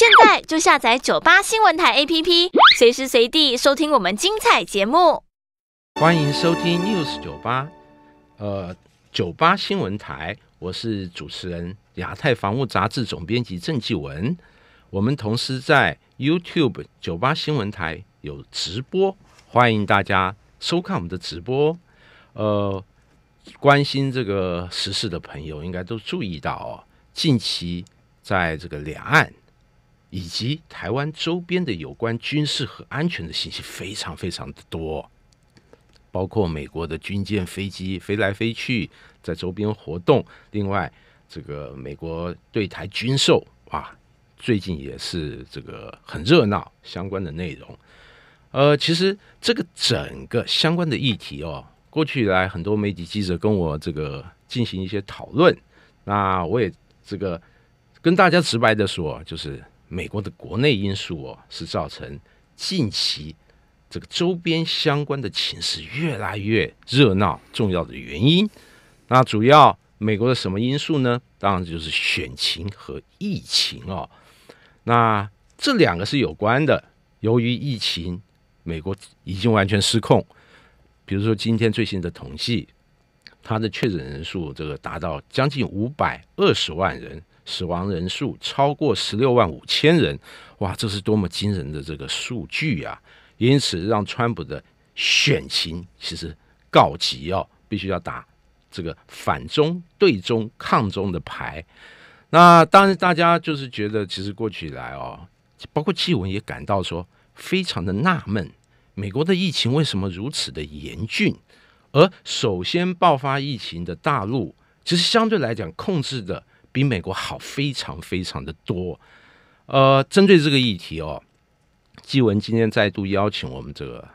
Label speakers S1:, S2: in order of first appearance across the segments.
S1: 现在就下载九八新闻台 APP，随时随地收听我们精彩节目。欢迎收听 News 九八，呃，九八新闻台，我是主持人亚太防务杂志总编辑郑继文。我们同时在 YouTube 九八新闻台有直播，欢迎大家收看我们的直播。呃，关心这个时事的朋友应该都注意到，近期在这个两岸。以及台湾周边的有关军事和安全的信息非常非常的多，包括美国的军舰、飞机飞来飞去在周边活动，另外这个美国对台军售啊，最近也是这个很热闹相关的内容。呃，其实这个整个相关的议题哦，过去以来很多媒体记者跟我这个进行一些讨论，那我也这个跟大家直白的说，就是。美国的国内因素哦，是造成近期这个周边相关的情势越来越热闹重要的原因。那主要美国的什么因素呢？当然就是选情和疫情哦。那这两个是有关的。由于疫情，美国已经完全失控。比如说今天最新的统计，它的确诊人数这个达到将近五百二十万人。死亡人数超过十六万五千人，哇，这是多么惊人的这个数据啊！因此，让川普的选情其实告急哦，必须要打这个反中、对中、抗中的牌。那当然，大家就是觉得，其实过去来哦，包括纪文也感到说，非常的纳闷，美国的疫情为什么如此的严峻，而首先爆发疫情的大陆，其实相对来讲控制的。比美国好非常非常的多，呃，针对这个议题哦，纪文今天再度邀请我们这个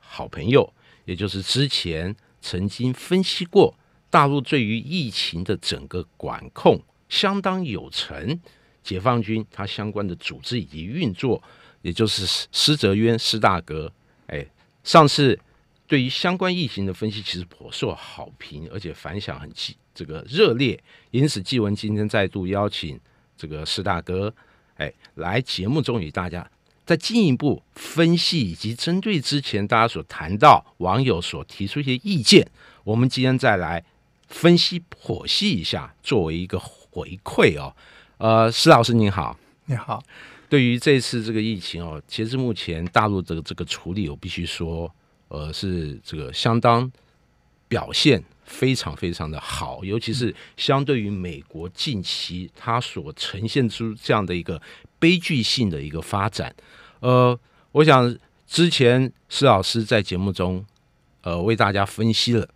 S1: 好朋友，也就是之前曾经分析过大陆对于疫情的整个管控相当有成，解放军他相关的组织以及运作，也就是施施泽渊施大哥，哎，上次对于相关疫情的分析其实颇受好评，而且反响很积极。这个热烈，因此纪文今天再度邀请这个石大哥，哎，来节目中与大家再进一步分析，以及针对之前大家所谈到、网友所提出一些意见，我们今天再来分析剖析一下，作为一个回馈哦。呃，石老师您好，你好。对于这次这个疫情哦，截至目前大陆的这个处理，我必须说，呃，是这个相当表现。非常非常的好，尤其是相对于美国近期它所呈现出这样的一个悲剧性的一个发展，呃，我想之前施老师在节目中，呃，为大家分析了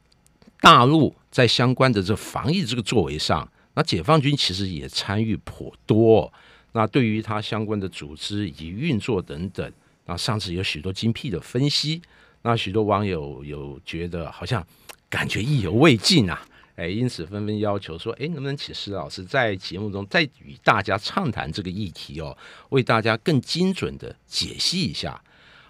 S1: 大陆在相关的这防疫这个作为上，那解放军其实也参与颇多，那对于它相关的组织以及运作等等，那上次有许多精辟的分析。那许多网友有觉得好像感觉意犹未尽啊，哎，因此纷纷要求说，哎，能不能请施老师在节目中再与大家畅谈这个议题哦，为大家更精准的解析一下。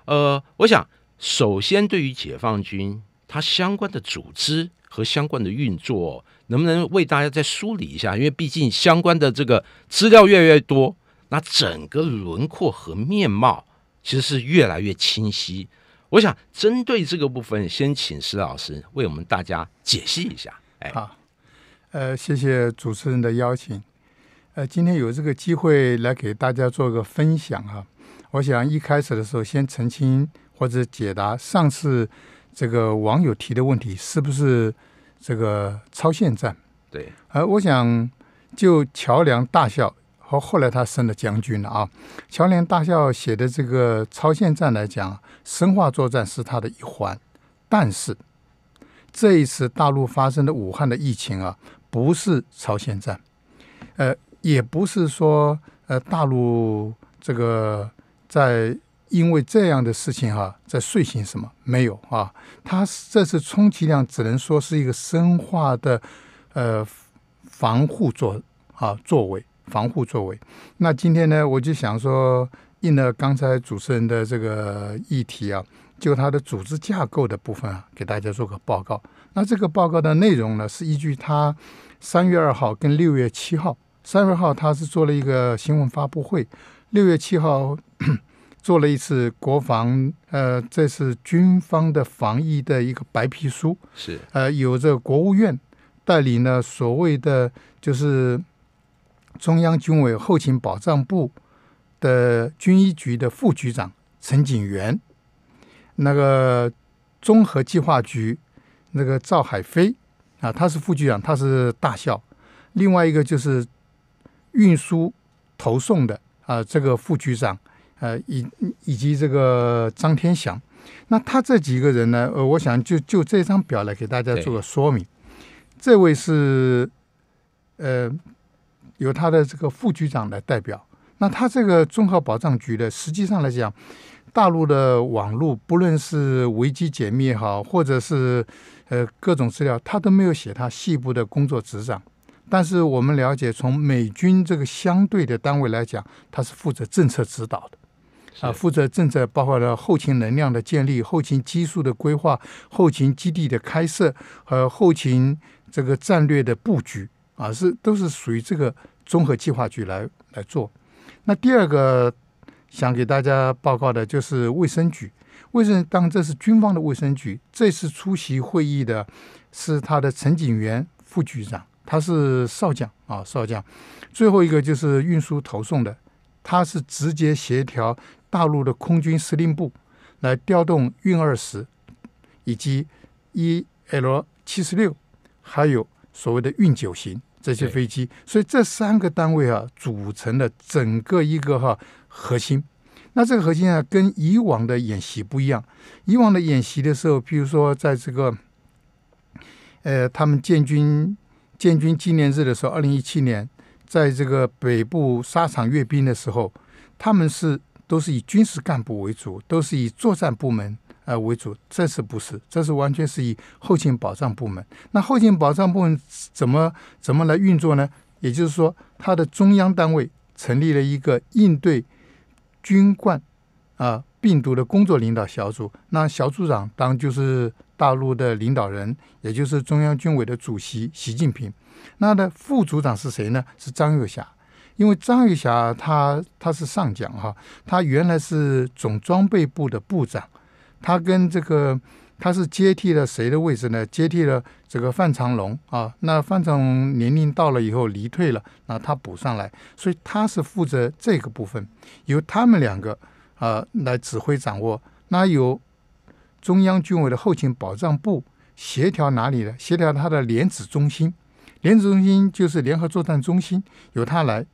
S1: 呃，我想首先对于解放军它相关的组织和相关的运作，能不能为大家再梳理一下？因为毕竟相关的这个资料越来越多，那整个轮廓和面貌其实是越来越清晰。我想针对这个部分，先请石老师为我们大家解析一下。好，
S2: 呃，谢谢主持人的邀请。呃，今天有这个机会来给大家做个分享啊。我想一开始的时候先澄清或者解答上次这个网友提的问题，是不是这个超限站？对，呃，我想就桥梁大小。后来他升了将军了啊！乔连大校写的这个《朝鲜战》来讲，生化作战是他的一环。但是这一次大陆发生的武汉的疫情啊，不是朝鲜战，呃，也不是说呃大陆这个在因为这样的事情哈，在睡醒什么没有啊？他这次充其量只能说是一个生化的呃防护作啊作为。防护作为，那今天呢，我就想说，应了刚才主持人的这个议题啊，就它的组织架构的部分啊，给大家做个报告。那这个报告的内容呢，是依据他三月二号跟六月七号，三月号他是做了一个新闻发布会，六月七号 做了一次国防，呃，这是军方的防疫的一个白皮书，是，呃，由这国务院代理呢，所谓的就是。中央军委后勤保障部的军医局的副局长陈景元，那个综合计划局那个赵海飞啊，他是副局长，他是大校。另外一个就是运输投送的啊，这个副局长呃，以以及这个张天祥。那他这几个人呢，呃，我想就就这张表来给大家做个说明。这位是呃。由他的这个副局长来代表。那他这个综合保障局的，实际上来讲，大陆的网络不论是维基解密也好，或者是呃各种资料，他都没有写他细部的工作执掌。但是我们了解，从美军这个相对的单位来讲，他是负责政策指导的，啊，负责政策包括了后勤能量的建立、后勤基数的规划、后勤基地的开设和后勤这个战略的布局。啊，是都是属于这个综合计划局来来做。那第二个想给大家报告的就是卫生局，卫生当这是军方的卫生局，这次出席会议的是他的陈景元副局长，他是少将啊，少将。最后一个就是运输投送的，他是直接协调大陆的空军司令部来调动运二十以及 E L 七十六，还有。所谓的运九型这些飞机，所以这三个单位啊，组成了整个一个哈核心。那这个核心啊，跟以往的演习不一样。以往的演习的时候，比如说在这个，呃，他们建军建军纪念日的时候，二零一七年，在这个北部沙场阅兵的时候，他们是都是以军事干部为主，都是以作战部门。呃，为主，这是不是？这是完全是以后勤保障部门。那后勤保障部门怎么怎么来运作呢？也就是说，他的中央单位成立了一个应对军冠啊病毒的工作领导小组。那小组长当就是大陆的领导人，也就是中央军委的主席习近平。那的副组长是谁呢？是张又侠。因为张玉霞他他是上将哈，他原来是总装备部的部长。他跟这个，他是接替了谁的位置呢？接替了这个范长龙啊。那范长龙年龄到了以后离退了，那他补上来，所以他是负责这个部分，由他们两个啊来指挥掌握。那有中央军委的后勤保障部协调哪里呢？协调他的联指中心，联指中心就是联合作战中心，由他来。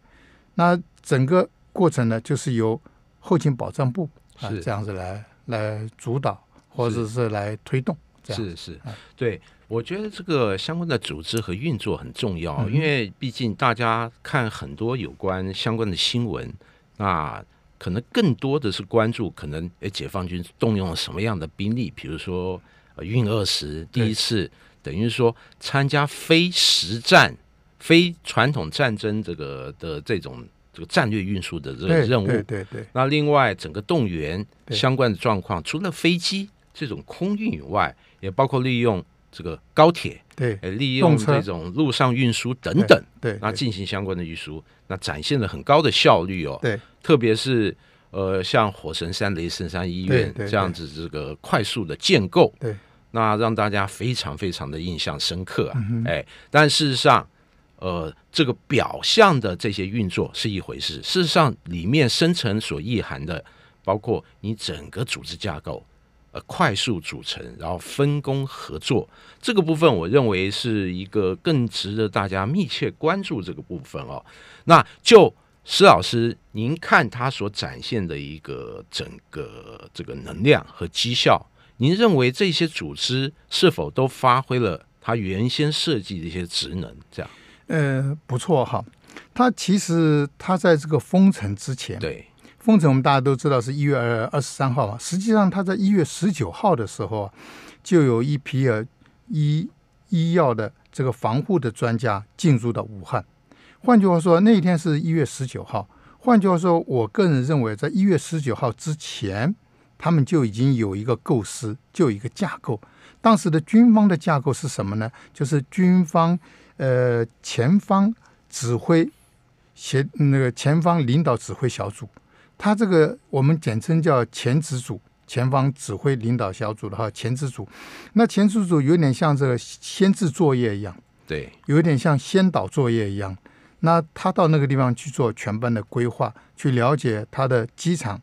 S2: 那整个过程呢，就是由后勤保障部啊这样子来。来主导或者是来推动，是是，
S1: 对，我觉得这个相关的组织和运作很重要，因为毕竟大家看很多有关相关的新闻，那可能更多的是关注可能诶，解放军动用了什么样的兵力，比如说运二十第一次，等于说参加非实战、非传统战争这个的这种。这个战略运输的这个任务，对对对。那另外，整个动员相关的状况，除了飞机这种空运以外，也包括利用这个高铁，对，利用这种路上运输等等，对。那进行相关的运输，那展现了很高的效率哦，对。特别是呃，像火神山、雷神山医院这样子，这个快速的建构，对。那让大家非常非常的印象深刻啊，哎。但事实上。呃，这个表象的这些运作是一回事，事实上里面深层所意涵的，包括你整个组织架构，呃，快速组成，然后分工合作这个部分，我认为是一个更值得大家密切关注这个部分哦。那就施老师，您看他所展现的一个整个这个能量和绩效，您认为这些组织是否都发挥了它原先设计的一些职能？这样。
S2: 呃，不错哈，他其实他在这个封城之前，对封城我们大家都知道是一月二二十三号嘛。实际上他在一月十九号的时候啊，就有一批呃医医药的这个防护的专家进入到武汉。换句话说，那一天是一月十九号。换句话说，我个人认为，在一月十九号之前，他们就已经有一个构思，就有一个架构。当时的军方的架构是什么呢？就是军方。呃，前方指挥协那个前方领导指挥小组，他这个我们简称叫前指组，前方指挥领导小组的哈前指组，那前指组有点像这个先制作业一样，对，有点像先导作业一样。那他到那个地方去做全班的规划，去了解他的机场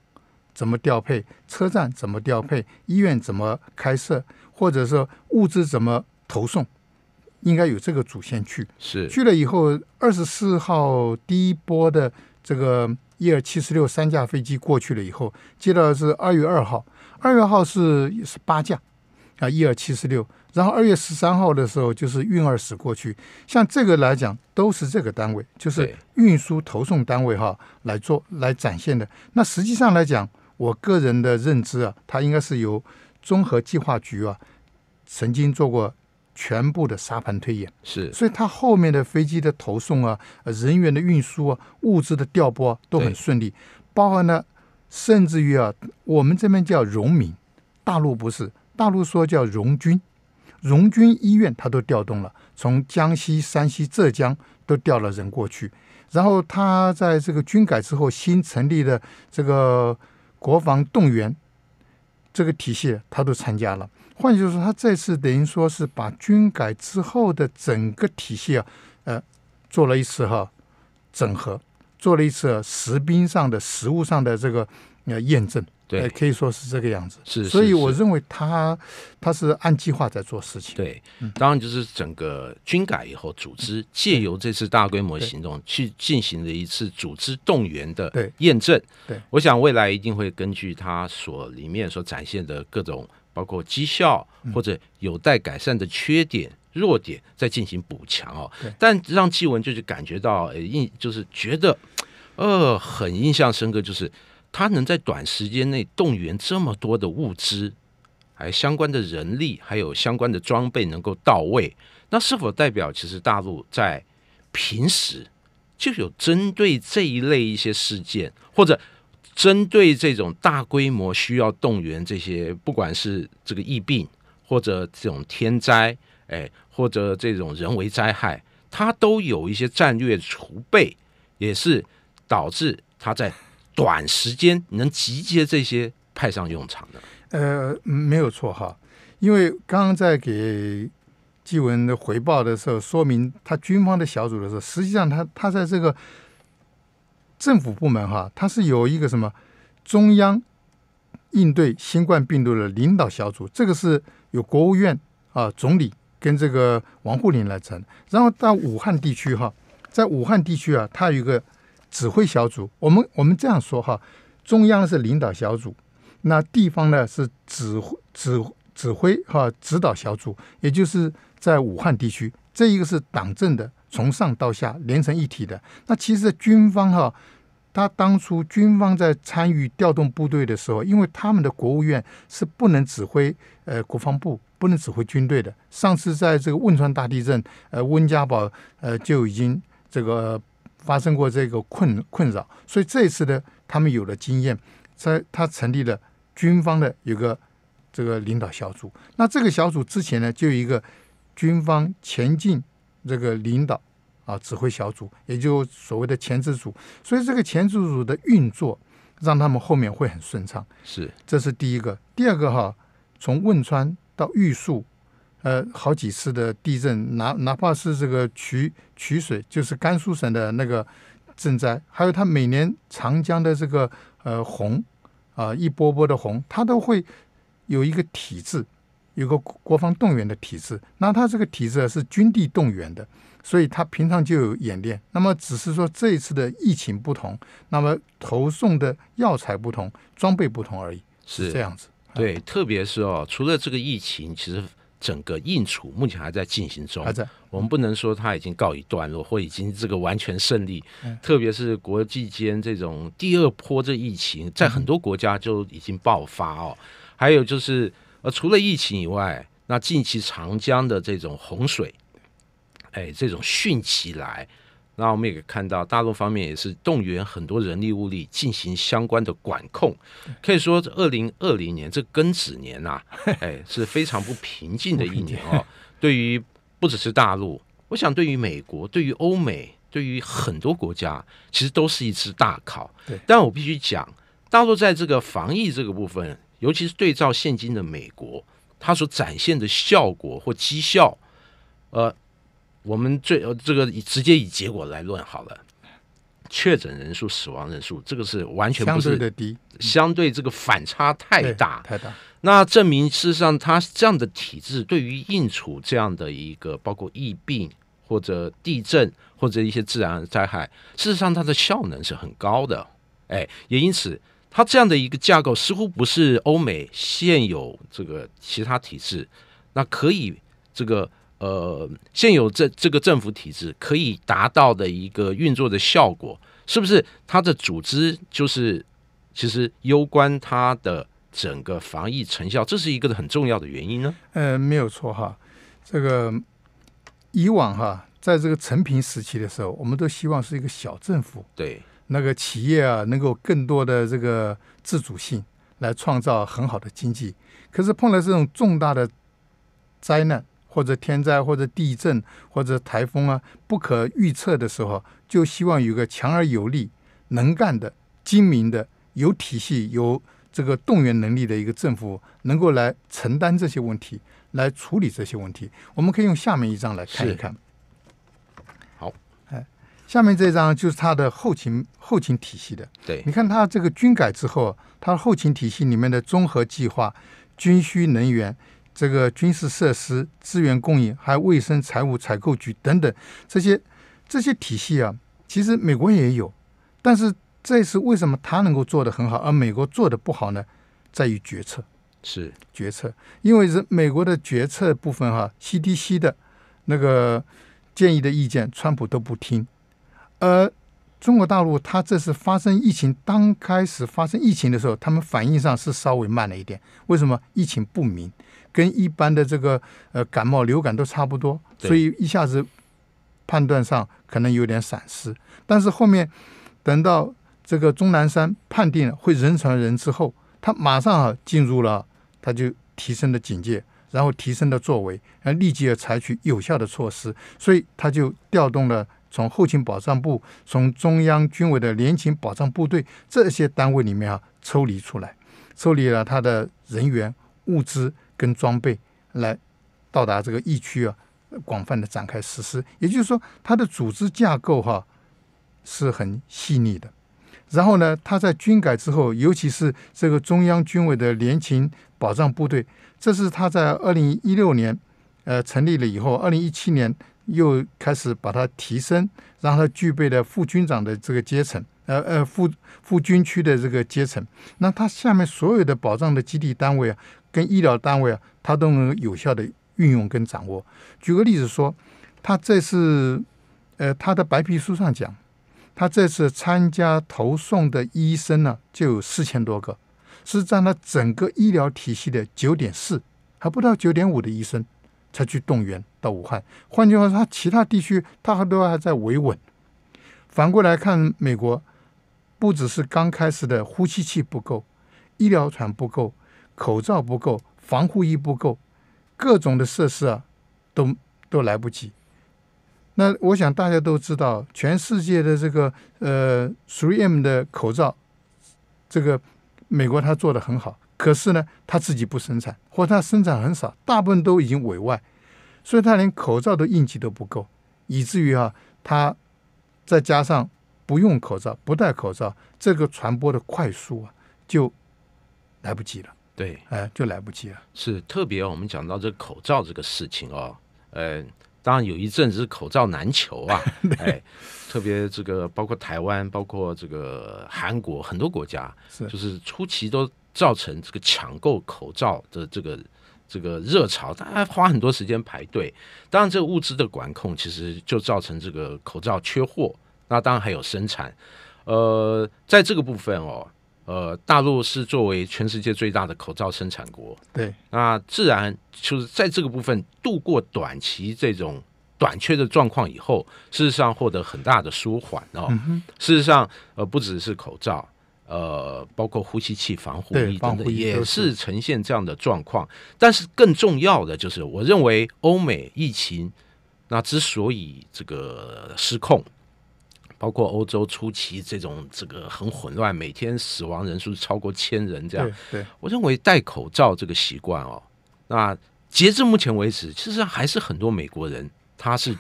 S2: 怎么调配，车站怎么调配，医院怎么开设，或者说物资怎么投送。应该有这个主线去是去了以后二十四号第一波的这个一二七四六三架飞机过去了以后接着是二月二号二月号是是八架啊一二七四六然后二月十三号的时候就是运二十过去像这个来讲都是这个单位就是运输投送单位哈来做来展现的那实际上来讲我个人的认知啊它应该是由综合计划局啊曾经做过。全部的沙盘推演是，所以他后面的飞机的投送啊，人员的运输啊，物资的调拨都很顺利，包括呢，甚至于啊，我们这边叫“荣民”，大陆不是，大陆说叫“荣军”，荣军医院他都调动了，从江西、山西、浙江都调了人过去，然后他在这个军改之后新成立的这个国防动员。这个体系他都参加了，换句话说，他这次等于说是把军改之后的整个体系啊，呃，做了一次哈整合，做了一次实兵上的实物上的这个呃验证。对，可以说是这个样子。是，所以我认为他他是按计划在做事情。对，当然就是整
S1: 个军改以后，组织借由这次大规模行动，去进行了一次组织动员的验证。对，我想未来一定会根据他所里面所展现的各种，包括绩效或者有待改善的缺点、弱点，再进行补强哦，但让纪文就是感觉到印，就是觉得，呃，很印象深刻，就是。他能在短时间内动员这么多的物资，还相关的人力，还有相关的装备能够到位，那是否代表其实大陆在平时就有针对这一类一些事件，或者针对这种大规模需要动员这些，不管是这个疫病，或者这种天灾，哎，或者这种人为灾害，它都有一些战略储备，也是导致它在。短时间能集结这些派上用场的，
S2: 呃，没有错哈。因为刚刚在给纪文的回报的时候，说明他军方的小组的时候，实际上他他在这个政府部门哈，他是有一个什么中央应对新冠病毒的领导小组，这个是由国务院啊总理跟这个王沪宁来成。然后到武汉地区哈，在武汉地区啊，他有一个。指挥小组，我们我们这样说哈，中央是领导小组，那地方呢是指挥指指挥哈指导小组，也就是在武汉地区，这一个是党政的从上到下连成一体的。那其实军方哈，他当初军方在参与调动部队的时候，因为他们的国务院是不能指挥呃国防部不能指挥军队的。上次在这个汶川大地震，呃温家宝呃就已经这个。发生过这个困困扰，所以这一次呢，他们有了经验，在他成立了军方的有个这个领导小组。那这个小组之前呢，就有一个军方前进这个领导啊指挥小组，也就所谓的前置组。所以这个前置组的运作，让他们后面会很顺畅。是，这是第一个。第二个哈，从汶川到玉树。呃，好几次的地震，哪哪怕是这个渠渠水，就是甘肃省的那个赈灾，还有它每年长江的这个呃洪啊，一波波的洪，它都会有一个体制，有个国防动员的体制。那它这个体制是军地动员的，所以它平常就有演练。那么只是说这一次的疫情不同，那么投送的药材不同，装备不同而已，是这样子。
S1: 对，特别是哦，除了这个疫情，其实。整个印楚目前还在进行中，我们不能说它已经告一段落或已经这个完全胜利。特别是国际间这种第二波这疫情，在很多国家就已经爆发哦。还有就是，呃，除了疫情以外，那近期长江的这种洪水，哎，这种汛期来。那我们也可以看到，大陆方面也是动员很多人力物力进行相关的管控。可以说，二零二零年这庚子年呐，哎，是非常不平静的一年哦。对于不只是大陆，我想对于美国、对于欧美、对于很多国家，其实都是一次大考。对，但我必须讲，大陆在这个防疫这个部分，尤其是对照现今的美国，它所展现的效果或绩效，呃。我们最呃，这个直接以结果来论好了，确诊人数、死亡人数，这个是完全相对的低，相对这个反差太大太大。那证明事实上，它这样的体制对于应处这样的一个包括疫病或者地震或者一些自然灾害，事实上它的效能是很高的。哎，也因此，它这样的一个架构似乎不是欧美现有这个其他体制，那可以这个。呃，现有这这个政府体制可以达到的一个运作的效果，是不是它的组织就是其实攸关它的整个防疫成效？这是一个很重要的原因呢。
S2: 呃，没有错哈，这个以往哈，在这个陈平时期的时候，我们都希望是一个小政府，对那个企业啊，能够更多的这个自主性来创造很好的经济。可是碰到这种重大的灾难。或者天灾，或者地震，或者台风啊，不可预测的时候，就希望有个强而有力、能干的、精明的、有体系、有这个动员能力的一个政府，能够来承担这些问题，来处理这些问题。我们可以用下面一张来看一看。好，哎，下面这张就是他的后勤后勤体系的。对，你看他这个军改之后，他后勤体系里面的综合计划、军需、能源。这个军事设施、资源供应，还有卫生、财务、采购局等等这些这些体系啊，其实美国也有，但是这次为什么他能够做得很好，而美国做的不好呢？在于决策，是决策，因为是美国的决策部分哈，CDC 的那个建议的意见，川普都不听，而。中国大陆，它这次发生疫情，刚开始发生疫情的时候，他们反应上是稍微慢了一点。为什么疫情不明，跟一般的这个呃感冒、流感都差不多，所以一下子判断上可能有点闪失。但是后面等到这个钟南山判定会人传人之后，他马上啊进入了，他就提升了警戒，然后提升的作为，后立即要采取有效的措施，所以他就调动了。从后勤保障部，从中央军委的联勤保障部队这些单位里面啊，抽离出来，抽离了他的人员、物资跟装备，来到达这个疫区啊，广泛的展开实施。也就是说，他的组织架构哈是很细腻的。然后呢，他在军改之后，尤其是这个中央军委的联勤保障部队，这是他在二零一六年呃成立了以后，二零一七年。又开始把它提升，让它具备了副军长的这个阶层，呃呃，副副军区的这个阶层。那他下面所有的保障的基地单位啊，跟医疗单位啊，他都能有效的运用跟掌握。举个例子说，他这次，呃，他的白皮书上讲，他这次参加投送的医生呢，就有四千多个，是占了整个医疗体系的九点四，还不到九点五的医生才去动员。武汉，换句话说，它其他地区它还都还在维稳。反过来看，美国不只是刚开始的呼吸器不够、医疗船不够、口罩不够、防护衣不够，各种的设施啊，都都来不及。那我想大家都知道，全世界的这个呃，three M 的口罩，这个美国它做的很好，可是呢，它自己不生产，或它生产很少，大部分都已经委外。所以他连口罩的印记都不够，以至于啊，他再加上不用口罩、不戴口罩，这个传播的快速啊就来不及了。对，哎，就来不及
S1: 了。是特别我们讲到这个口罩这个事情哦，呃，当然有一阵子口罩难求啊，哎，特别这个包括台湾、包括这个韩国很多国家，就是初期都造成这个抢购口罩的这个。这个热潮，大家花很多时间排队。当然，这个物资的管控其实就造成这个口罩缺货。那当然还有生产。呃，在这个部分哦，呃，大陆是作为全世界最大的口罩生产国。对，那自然就是在这个部分度过短期这种短缺的状况以后，事实上获得很大的舒缓哦。事实上，呃，不只是口罩。呃，包括呼吸器、防护衣等等，也是呈现这样的状况。但是更重要的就是，我认为欧美疫情那之所以这个失控，包括欧洲初期这种这个很混乱，每天死亡人数超过千人，这样，对我认为戴口罩这个习惯哦，那截至目前为止，其实还是很多美国人他是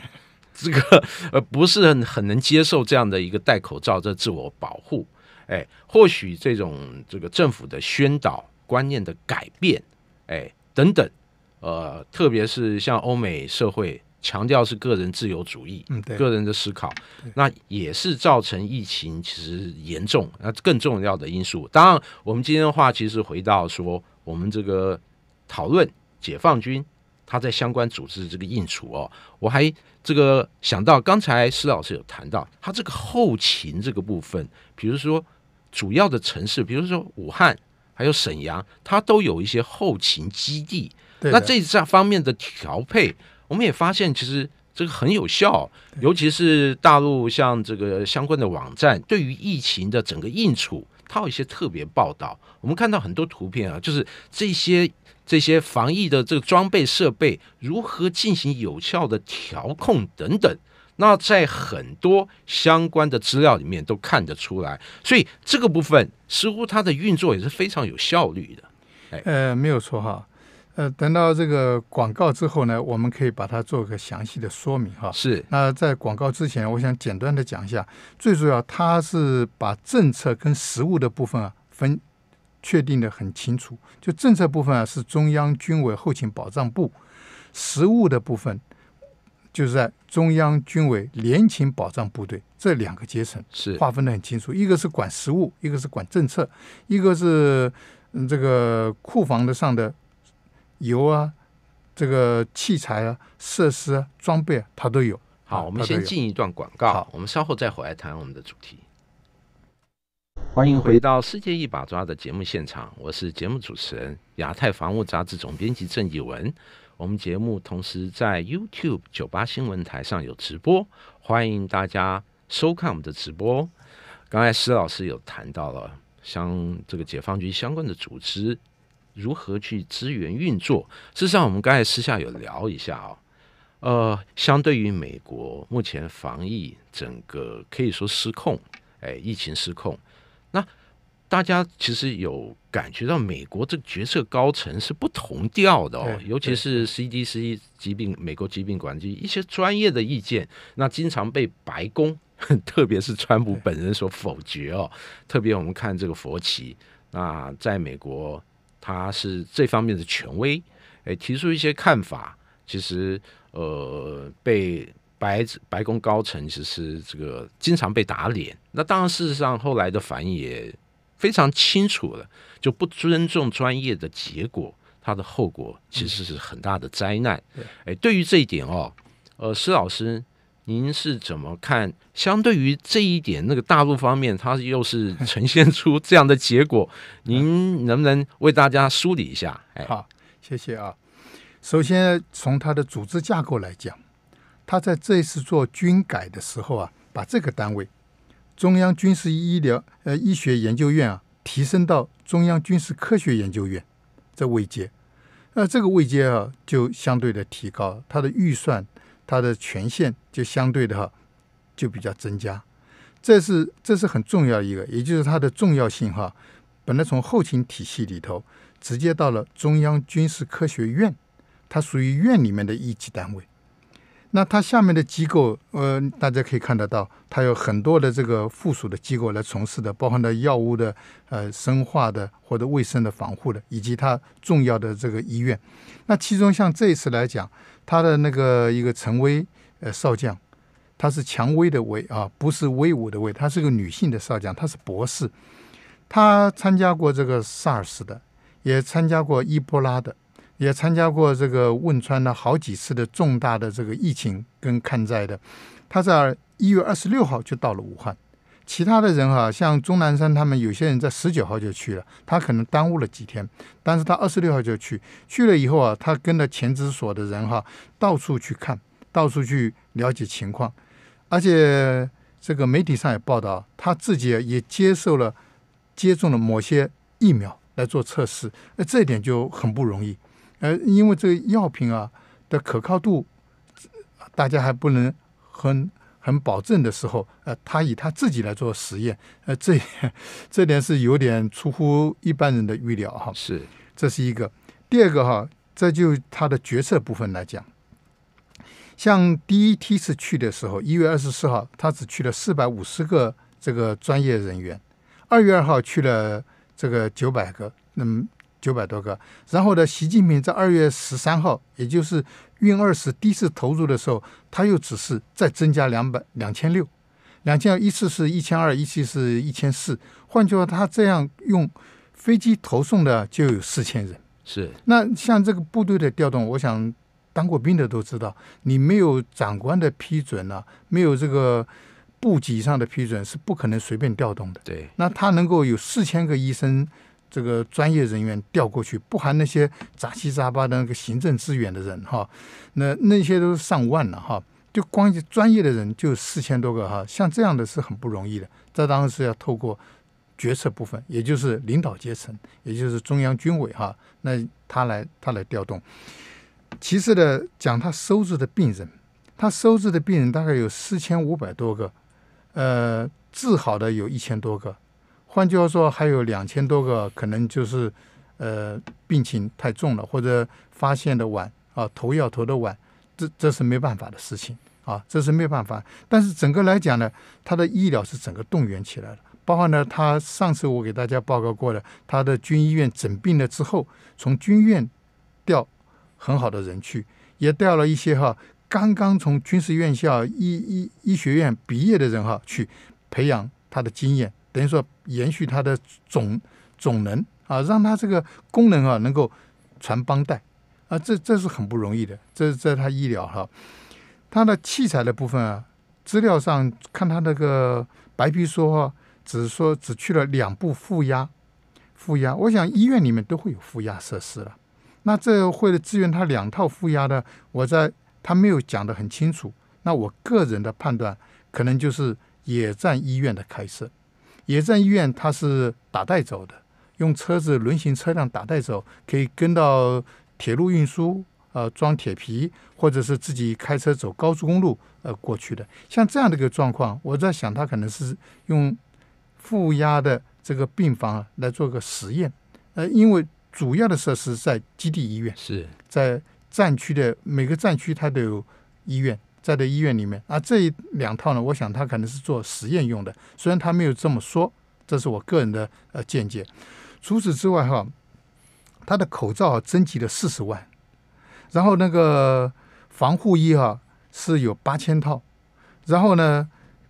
S1: 这个呃不是很能接受这样的一个戴口罩的自我保护。哎，或许这种这个政府的宣导观念的改变，哎，等等，呃，特别是像欧美社会强调是个人自由主义，嗯，对，个人的思考，那也是造成疫情其实严重，那更重要的因素。当然，我们今天的话，其实回到说我们这个讨论解放军他在相关组织这个应处哦，我还这个想到刚才施老师有谈到他这个后勤这个部分，比如说。主要的城市，比如说武汉，还有沈阳，它都有一些后勤基地。那这这方面的调配，我们也发现其实这个很有效。尤其是大陆像这个相关的网站，对于疫情的整个应处，它有一些特别报道。我们看到很多图片啊，就是这些这些防疫的这个装备设备如何进行有效的调控等等。那在很多相关的资料里面都看得出来，所以这个部分似乎它的运作也是非常有效率的。
S2: 哎，呃，没有错哈。呃，等到这个广告之后呢，我们可以把它做个详细的说明哈。是。那在广告之前，我想简单的讲一下，最主要它是把政策跟实物的部分啊分确定的很清楚。就政策部分啊，是中央军委后勤保障部；实物的部分，就是在。中央军委联勤保障部队这两个阶层是划分的很清楚，一个是管实物，一个是管政策，一个是这个库房的上的油啊，这个器材啊、设施啊、装备啊，它都有。好，我们先进
S1: 一段广告。好，我们稍后再回来谈我们的主题。欢迎回到《世界一把抓》的节目现场，我是节目主持人、亚太防务杂志总编辑郑义文。我们节目同时在 YouTube 九八新闻台上有直播，欢迎大家收看我们的直播。刚才施老师有谈到了，像这个解放军相关的组织如何去资源运作。事实上，我们刚才私下有聊一下哦，呃，相对于美国目前防疫整个可以说失控，哎，疫情失控。大家其实有感觉到美国这个决策高层是不同调的哦，尤其是 CDC 疾病美国疾病管局一些专业的意见，那经常被白宫，特别是川普本人所否决哦。特别我们看这个佛奇，那在美国他是这方面的权威，哎，提出一些看法，其实呃被白白宫高层其实这个经常被打脸。那当然，事实上后来的反应也。非常清楚了，就不尊重专业的结果，它的后果其实是很大的灾难。哎，对于这一点哦，呃，施老师，您是怎么看？相对于这一点，那个大陆方面，它又是呈现出这样的结果，您能不能为大家梳理一下？
S2: 好，谢谢啊。首先，从它的组织架构来讲，它在这次做军改的时候啊，把这个单位。中央军事医疗呃医学研究院啊，提升到中央军事科学研究院，这位阶，呃，这个位阶啊就相对的提高，它的预算、它的权限就相对的哈就比较增加，这是这是很重要一个，也就是它的重要性哈，本来从后勤体系里头直接到了中央军事科学院，它属于院里面的一级单位。那它下面的机构，呃，大家可以看得到，它有很多的这个附属的机构来从事的，包含的药物的、呃，生化的或者卫生的防护的，以及它重要的这个医院。那其中像这一次来讲，它的那个一个陈薇，呃，少将，她是蔷薇的薇啊，不是威武的威，她是个女性的少将，她是博士，她参加过这个 SARS 的，也参加过伊波拉的。也参加过这个汶川的好几次的重大的这个疫情跟看灾的，他在一月二十六号就到了武汉，其他的人哈，像钟南山他们有些人在十九号就去了，他可能耽误了几天，但是他二十六号就去，去了以后啊，他跟着前职所的人哈，到处去看到处去了解情况，而且这个媒体上也报道，他自己也接受了接种了某些疫苗来做测试，那这一点就很不容易。呃，因为这个药品啊的可靠度，大家还不能很很保证的时候，呃，他以他自己来做实验，呃，这 这点是有点出乎一般人的预料哈。是，这是一个。第二个哈，这就他的决策部分来讲，像第一梯次去的时候，一月二十四号，他只去了四百五十个这个专业人员，二月二号去了这个九百个，那么。九百多个，然后呢？习近平在二月十三号，也就是运二十第一次投入的时候，他又指示再增加两百两千六，两千一次是一千二，一期是一千四。换句话说，他这样用飞机投送的就有四千人。是。那像这个部队的调动，我想当过兵的都知道，你没有长官的批准呢，没有这个部级以上的批准是不可能随便调动的。对。那他能够有四千个医生？这个专业人员调过去，不含那些杂七杂八的那个行政资源的人哈，那那些都是上万了哈，就光专业的人就四千多个哈，像这样的是很不容易的，这当然是要透过决策部分，也就是领导阶层，也就是中央军委哈，那他来他来调动。其次呢，讲他收治的病人，他收治的病人大概有四千五百多个，呃，治好的有一千多个。换句话说，还有两千多个可能就是，呃，病情太重了，或者发现的晚啊，投药投的晚，这这是没办法的事情啊，这是没办法。但是整个来讲呢，他的医疗是整个动员起来了，包括呢，他上次我给大家报告过了，他的军医院诊病了之后，从军院调很好的人去，也调了一些哈，刚刚从军事院校医医医学院毕业的人哈去培养他的经验。等于说延续它的总总能啊，让它这个功能啊能够传帮带啊，这这是很不容易的。这在它医疗哈，它的器材的部分啊，资料上看它那个白皮书哈，只是说只去了两部负压负压，我想医院里面都会有负压设施了。那这会支援它两套负压的，我在它没有讲得很清楚。那我个人的判断，可能就是野战医院的开设。野战医院它是打带走的，用车子、轮行车辆打带走，可以跟到铁路运输，呃，装铁皮，或者是自己开车走高速公路，呃，过去的。像这样的一个状况，我在想，他可能是用负压的这个病房来做个实验，呃，因为主要的设施在基地医院，是在战区的每个战区它都有医院。在的医院里面啊，这两套呢，我想他可能是做实验用的，虽然他没有这么说，这是我个人的呃见解。除此之外哈，他的口罩征集了四十万，然后那个防护衣哈是有八千套，然后呢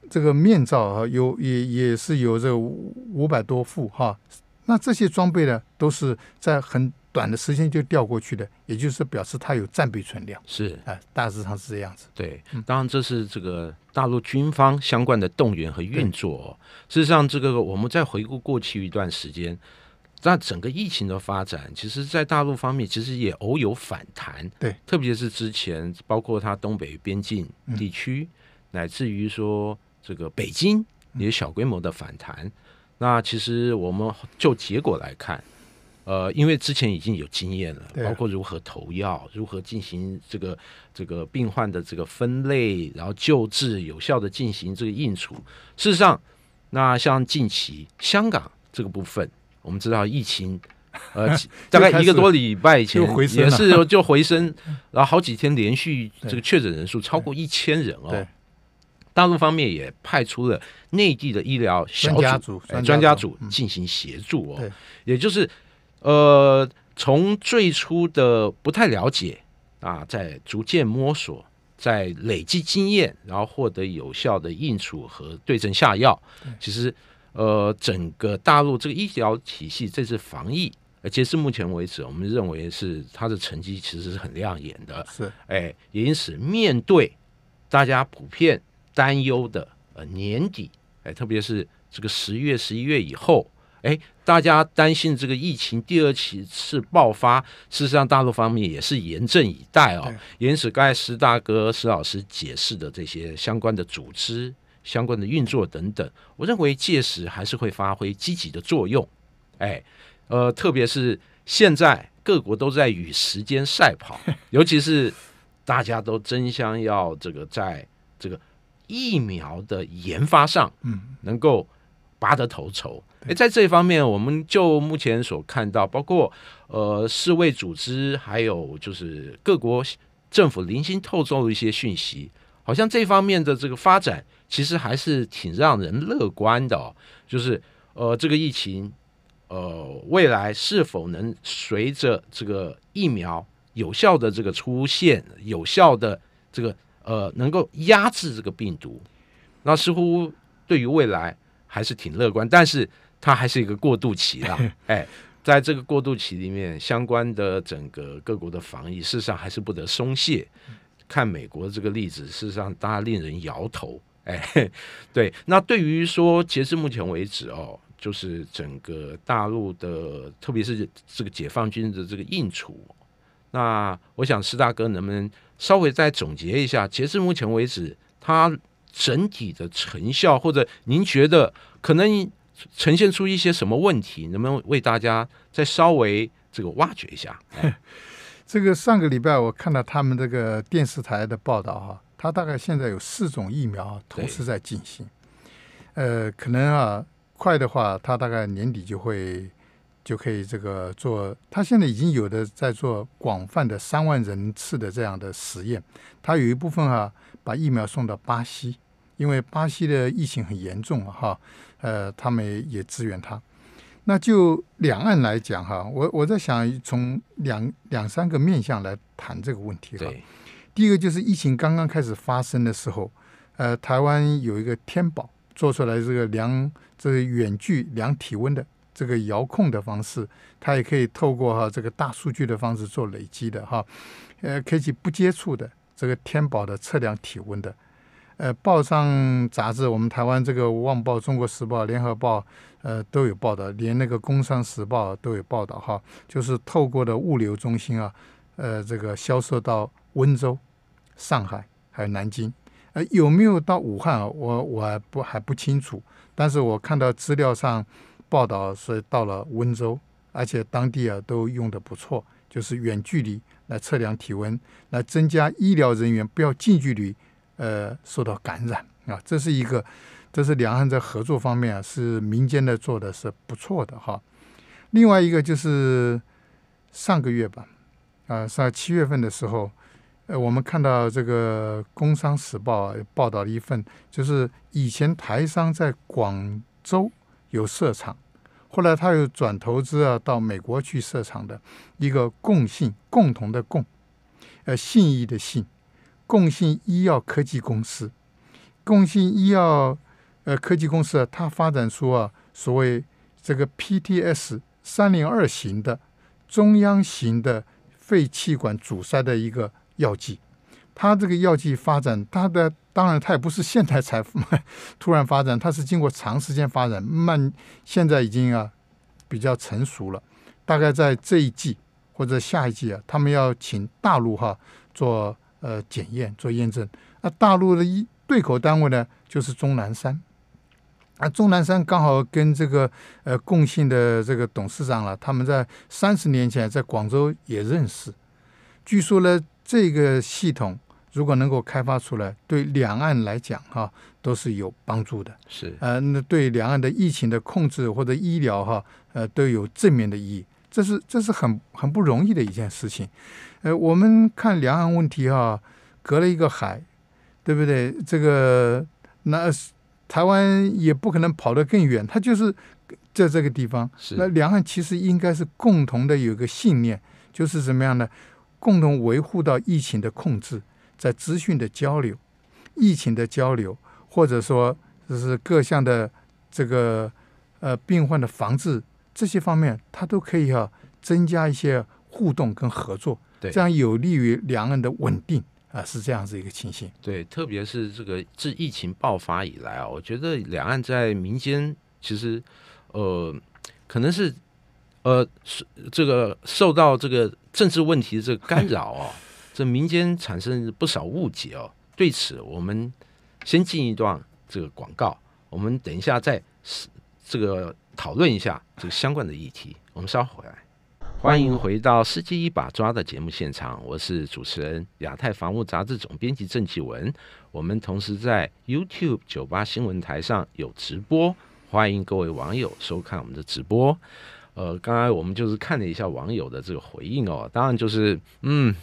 S2: 这个面罩啊有也也是有这五百多副哈，那这些装备呢都是在很。短的时间就调过去的，也就是表示它有战备存量。是啊，大致上是这样子。对，当然
S1: 这是这个大陆军方相关的动员和运作。事实上，这个我们再回顾过去一段时间，那整个疫情的发展，其实在大陆方面其实也偶有反弹。对，特别是之前包括它东北边境地区，乃至于说这个北京也小规模的反弹。那其实我们就结果来看。呃，因为之前已经有经验了，包括如何投药、如何进行这个这个病患的这个分类，然后救治有效的进行这个应处。事实上，那像近期香港这个部分，我们知道疫情呃 大概一个多礼拜以前也是就回升，然后好几天连续这个确诊人数超过一千人哦。大陆方面也派出了内地的医疗小组专家组进行协助哦，也就是。呃，从最初的不太了解啊，在逐渐摸索，在累积经验，然后获得有效的应处和对症下药。其实，呃，整个大陆这个医疗体系，这次防疫，截至目前为止，我们认为是它的成绩其实是很亮眼的。是，哎，因此面对大家普遍担忧的呃年底，哎，特别是这个十月、十一月以后。哎，大家担心这个疫情第二起次爆发，事实上大陆方面也是严阵以待哦。因此，刚才石大哥、石老师解释的这些相关的组织、相关的运作等等，我认为届时还是会发挥积极的作用。哎，呃，特别是现在各国都在与时间赛跑，尤其是大家都争相要这个在这个疫苗的研发上，嗯，能够。拔得头筹。哎，在这一方面，我们就目前所看到，包括呃，世卫组织，还有就是各国政府零星透露的一些讯息，好像这方面的这个发展，其实还是挺让人乐观的。哦。就是呃，这个疫情，呃，未来是否能随着这个疫苗有效的这个出现，有效的这个呃，能够压制这个病毒，那似乎对于未来。还是挺乐观，但是它还是一个过渡期啦。哎，在这个过渡期里面，相关的整个各国的防疫，事实上还是不得松懈。看美国这个例子，事实上大家令人摇头。哎，对。那对于说截至目前为止哦，就是整个大陆的，特别是这个解放军的这个应处，那我想施大哥能不能稍微再总结一下？截至目前为止，他。整体的成效，或者您觉得可能呈现出一些什么问题？能不能为大家再稍微这个挖掘一下？
S2: 这个上个礼拜我看到他们这个电视台的报道哈，他大概现在有四种疫苗同时在进行。呃，可能啊，快的话，他大概年底就会就可以这个做。他现在已经有的在做广泛的三万人次的这样的实验。他有一部分啊把疫苗送到巴西。因为巴西的疫情很严重哈，呃，他们也支援他。那就两岸来讲哈，我我在想从两两三个面向来谈这个问题。哈。第一个就是疫情刚刚开始发生的时候，呃，台湾有一个天宝做出来这个量，这个远距量体温的这个遥控的方式，它也可以透过哈这个大数据的方式做累积的哈，呃，可以不接触的这个天宝的测量体温的。呃，报上杂志，我们台湾这个《旺报》《中国时报》《联合报》呃都有报道，连那个《工商时报》都有报道哈。就是透过的物流中心啊，呃，这个销售到温州、上海还有南京，呃，有没有到武汉啊？我我还不还不清楚，但是我看到资料上报道是到了温州，而且当地啊都用的不错，就是远距离来测量体温，来增加医疗人员不要近距离。呃，受到感染啊，这是一个，这是两岸在合作方面啊，是民间的做的是不错的哈。另外一个就是上个月吧，啊，上七月份的时候，呃，我们看到这个《工商时报》报道了一份，就是以前台商在广州有设厂，后来他又转投资啊到美国去设厂的一个共性，共同的共，呃，信义的信。共信医药科技公司，共信医药呃科技公司啊，它发展出啊所谓这个 P T S 三零二型的中央型的肺气管阻塞的一个药剂，它这个药剂发展它的当然它也不是现在才突然发展，它是经过长时间发展慢，现在已经啊比较成熟了，大概在这一季或者下一季啊，他们要请大陆哈做。呃，检验做验证，那大陆的一对口单位呢，就是钟南山，啊，钟南山刚好跟这个呃，共信的这个董事长了，他们在三十年前在广州也认识，据说呢，这个系统如果能够开发出来，对两岸来讲哈，都是有帮助的，是，呃，那对两岸的疫情的控制或者医疗哈，呃，都有正面的意义，这是这是很很不容易的一件事情。呃，我们看两岸问题哈，隔了一个海，对不对？这个那台湾也不可能跑得更远，它就是在这个地方。那两岸其实应该是共同的有个信念，就是怎么样呢？共同维护到疫情的控制，在资讯的交流、疫情的交流，或者说就是各项的这个呃病患的防治这些方面，它都可以啊增加一些互动跟合作。对，这样有利于两岸的稳定啊，是这样子一个情形。
S1: 对，特别是这个自疫情爆发以来啊，我觉得两岸在民间其实呃，可能是呃，这个受到这个政治问题的这个干扰啊，这民间产生不少误解哦。对此，我们先进一段这个广告，我们等一下再这个讨论一下这个相关的议题，我们稍后回来。欢迎回到《司机一把抓》的节目现场，我是主持人亚太防务杂志总编辑郑继文。我们同时在 YouTube 酒吧新闻台上有直播，欢迎各位网友收看我们的直播。呃，刚才我们就是看了一下网友的这个回应哦，当然就是，嗯，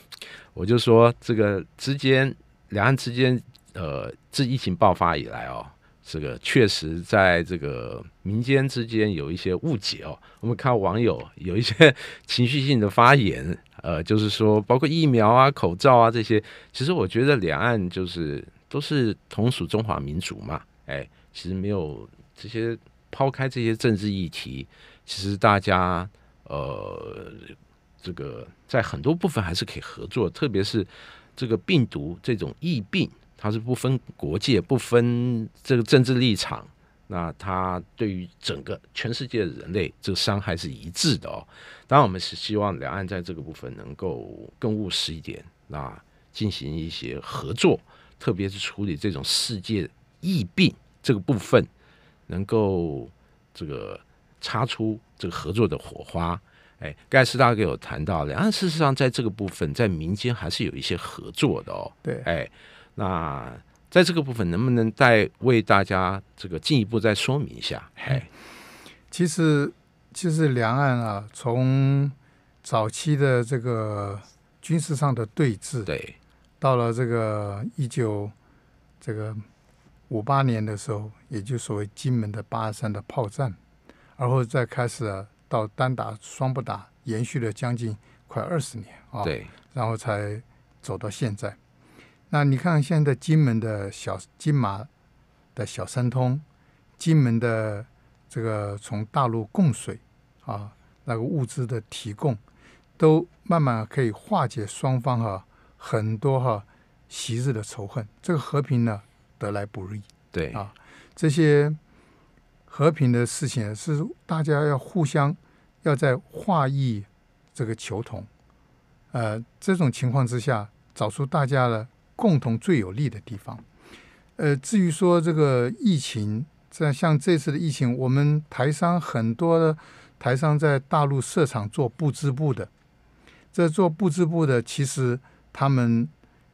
S1: 我就说这个之间，两岸之间，呃，自疫情爆发以来哦。这个确实，在这个民间之间有一些误解哦。我们看网友有一些 情绪性的发言，呃，就是说，包括疫苗啊、口罩啊这些。其实我觉得两岸就是都是同属中华民族嘛，哎，其实没有这些，抛开这些政治议题，其实大家呃，这个在很多部分还是可以合作，特别是这个病毒这种疫病。它是不分国界、不分这个政治立场，那它对于整个全世界的人类这个伤害是一致的哦。当然，我们是希望两岸在这个部分能够更务实一点，那进行一些合作，特别是处理这种世界疫病这个部分，能够这个擦出这个合作的火花。哎，盖斯大概有谈到两岸，事实上在这个部分，在民间还是有一些合作的哦。对，哎。那在这个部分，能不能再为大家这个进一步再说明一下？
S2: 哎，其实其实两岸啊，从早期的这个军事上的对峙，对，到了这个一九这个五八年的时候，也就所谓金门的八二三的炮战，然后再开始到单打双不打，延续了将近快二十年啊，对，然后才走到现在。那你看，现在金门的小金马的小三通，金门的这个从大陆供水啊，那个物资的提供，都慢慢可以化解双方哈很多哈昔日的仇恨。这个和平呢，得来不易。对啊，这些和平的事情是大家要互相要在化异这个求同，呃，这种情况之下找出大家的。共同最有利的地方，呃，至于说这个疫情，在像这次的疫情，我们台商很多的台商在大陆设厂做布织布的，这做布织布的，其实他们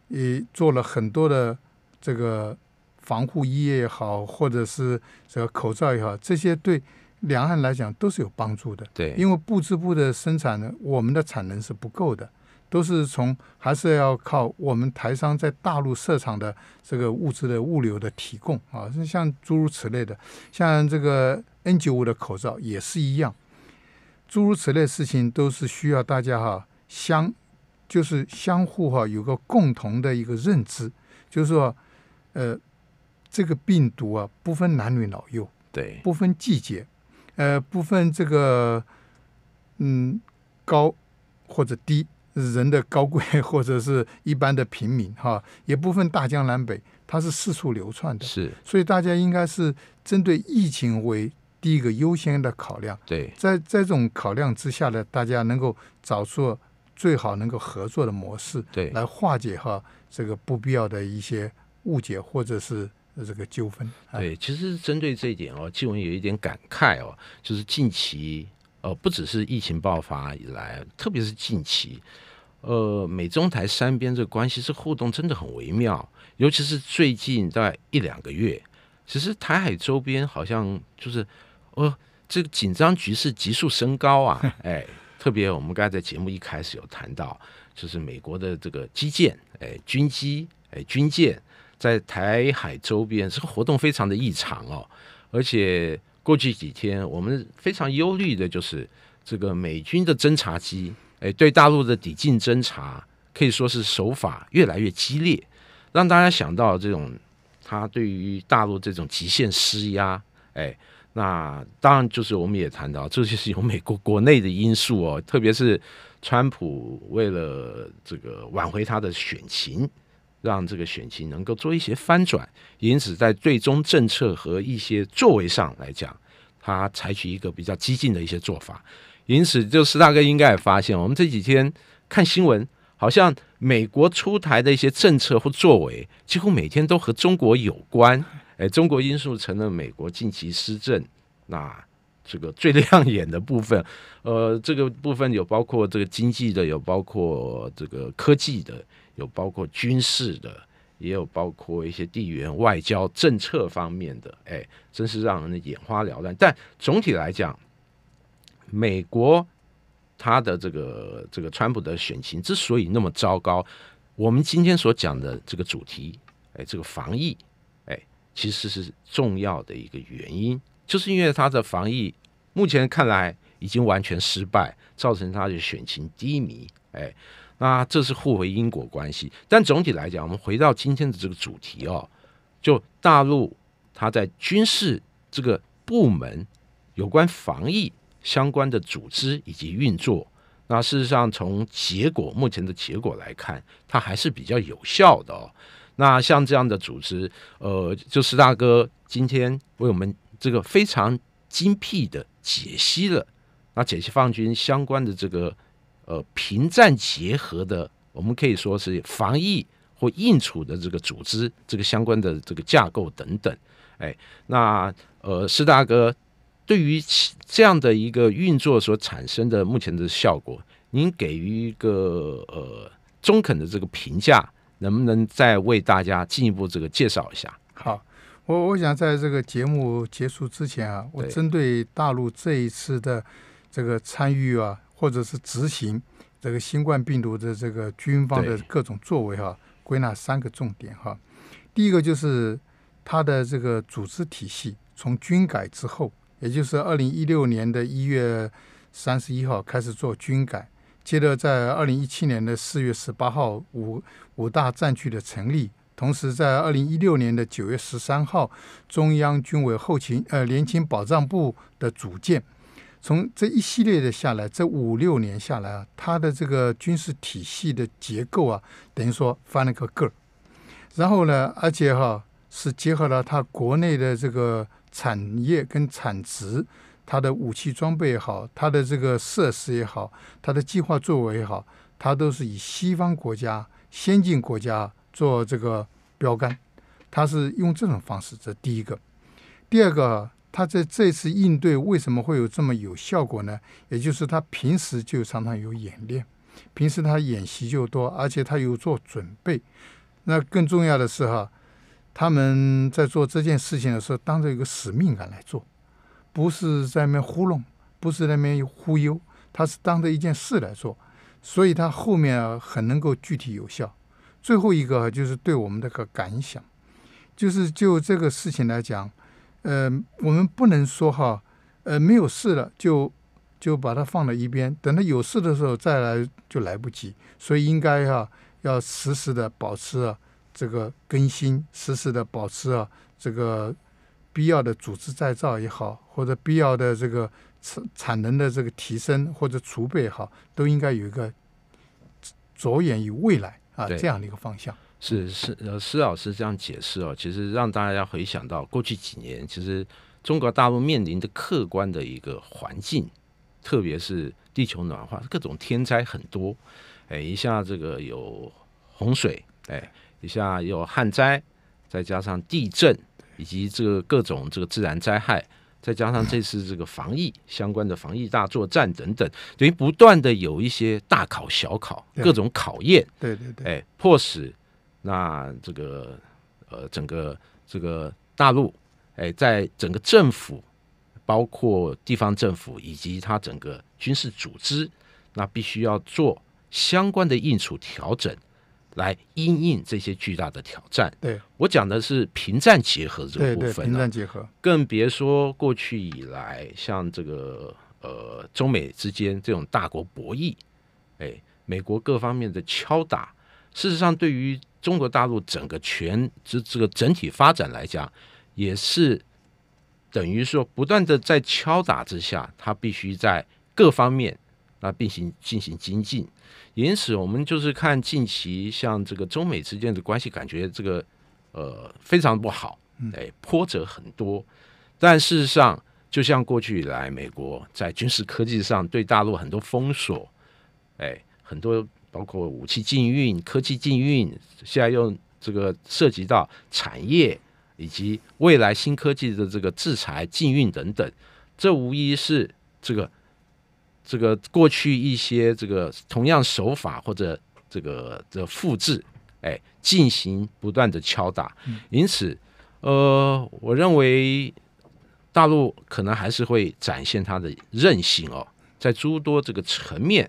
S2: 也做了很多的这个防护衣也好，或者是这个口罩也好，这些对两岸来讲都是有帮助的。对，因为布织布的生产，呢，我们的产能是不够的。都是从还是要靠我们台商在大陆设厂的这个物资的物流的提供啊，像诸如此类的，像这个 N 九五的口罩也是一样，诸如此类事情都是需要大家哈相就是相互哈有个共同的一个认知，就是说，呃，这个病毒啊不分男女老幼，对，不分季节，呃，不分这个嗯高或者低。人的高贵 或者是一般的平民哈，也不分大江南北，它是四处流窜的。是，所以大家应该是针对疫情为第一个优先的考量。对，在这种考量之下呢，大家能够找出最好能够合作的模式。对，来化解哈这个不必要的一些误解或者是这个纠纷。
S1: 对，其实针对这一点哦，纪文有一点感慨哦，就是近期呃，不只是疫情爆发以来，特别是近期。呃，美中台三边这个关系是互动，真的很微妙。尤其是最近大概一两个月，其实台海周边好像就是，呃，这个紧张局势急速升高啊！哎，特别我们刚才在节目一开始有谈到，就是美国的这个基建，哎，军机，哎，军舰在台海周边这个活动非常的异常哦。而且过去几天，我们非常忧虑的就是这个美军的侦察机。哎，对大陆的抵近侦查可以说是手法越来越激烈，让大家想到这种他对于大陆这种极限施压。哎，那当然就是我们也谈到，这就是有美国国内的因素哦，特别是川普为了这个挽回他的选情，让这个选情能够做一些翻转，因此在最终政策和一些作为上来讲，他采取一个比较激进的一些做法。因此，就是大哥应该也发现，我们这几天看新闻，好像美国出台的一些政策或作为，几乎每天都和中国有关。哎，中国因素成了美国近期施政那这个最亮眼的部分。呃，这个部分有包括这个经济的，有包括这个科技的，有包括军事的，也有包括一些地缘外交政策方面的。哎，真是让人眼花缭乱。但总体来讲，美国，他的这个这个川普的选情之所以那么糟糕，我们今天所讲的这个主题，哎，这个防疫，哎，其实是重要的一个原因，就是因为他的防疫目前看来已经完全失败，造成他的选情低迷，哎，那这是互为因果关系。但总体来讲，我们回到今天的这个主题哦，就大陆他在军事这个部门有关防疫。相关的组织以及运作，那事实上从结果目前的结果来看，它还是比较有效的哦。那像这样的组织，呃，就是大哥今天为我们这个非常精辟的解析了，那解析放军相关的这个呃平战结合的，我们可以说是防疫或应处的这个组织，这个相关的这个架构等等，哎，那呃，施大哥。对于这样的一个运作所产生的目前的效果，您给予一个呃中肯的这个评价，能不能再为大家进一步这个介绍一下？
S2: 好，我我想在这个节目结束之前啊，我针对大陆这一次的这个参与啊，或者是执行这个新冠病毒的这个军方的各种作为哈，归纳三个重点哈。第一个就是它的这个组织体系从军改之后。也就是二零一六年的一月三十一号开始做军改，接着在二零一七年的四月十八号五五大战区的成立，同时在二零一六年的九月十三号中央军委后勤呃联勤保障部的组建，从这一系列的下来，这五六年下来啊，它的这个军事体系的结构啊，等于说翻了个个儿，然后呢，而且哈是结合了它国内的这个。产业跟产值，它的武器装备也好，它的这个设施也好，它的计划作为也好，它都是以西方国家、先进国家做这个标杆，它是用这种方式。这第一个。第二个，它在这次应对为什么会有这么有效果呢？也就是它平时就常常有演练，平时它演习就多，而且它有做准备。那更重要的是哈。他们在做这件事情的时候，当着一个使命感来做，不是在那边糊弄，不是那边忽悠，他是当着一件事来做，所以他后面很能够具体有效。最后一个就是对我们的个感想，就是就这个事情来讲，呃，我们不能说哈，呃，没有事了就就把它放到一边，等他有事的时候再来就来不及，所以应该哈要时时的保持。这个更新实时的保持啊，这个必要的组织再造也好，或者必要的这个产产能的这个提升或者储备也好，都应该有一个着眼于未来啊这样的一个方向。
S1: 是是，施老师这样解释哦，其实让大家回想到过去几年，其实中国大陆面临的客观的一个环境，特别是地球暖化，各种天灾很多，哎，一下这个有洪水，哎。一下有旱灾，再加上地震，以及这个各种这个自然灾害，再加上这次这个防疫相关的防疫大作战等等，等于不断的有一些大考小考，各种考验。对对对，哎，迫使那这个呃整个这个大陆哎，在整个政府，包括地方政府以及它整个军事组织，那必须要做相关的应处调整。来因应这些巨大的挑战。对我讲的是平战结合这个部分。对对，平战结合，更别说过去以来，像这个呃中美之间这种大国博弈，哎，美国各方面的敲打，事实上对于中国大陆整个全这这个整体发展来讲，也是等于说不断的在敲打之下，它必须在各方面。那并行进行精进，因此我们就是看近期像这个中美之间的关系，感觉这个呃非常不好，哎，波折很多。但事实上，就像过去以来，美国在军事科技上对大陆很多封锁，哎，很多包括武器禁运、科技禁运，现在又这个涉及到产业以及未来新科技的这个制裁、禁运等等，这无疑是这个。这个过去一些这个同样手法或者这个的复制，哎，进行不断的敲打，因此，呃，我认为大陆可能还是会展现它的韧性哦，在诸多这个层面，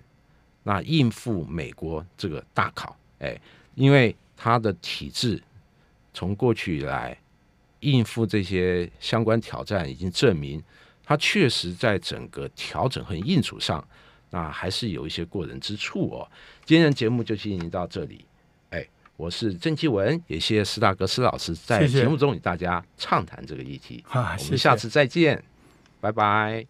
S1: 那应付美国这个大考，哎，因为它的体制从过去以来应付这些相关挑战已经证明。它确实在整个调整和应处上，那还是有一些过人之处哦。今天的节目就进行到这里，哎，我是郑继文，也谢谢斯大格斯老师在节目中与大家畅谈这个议题。好，我们下次再见，拜拜。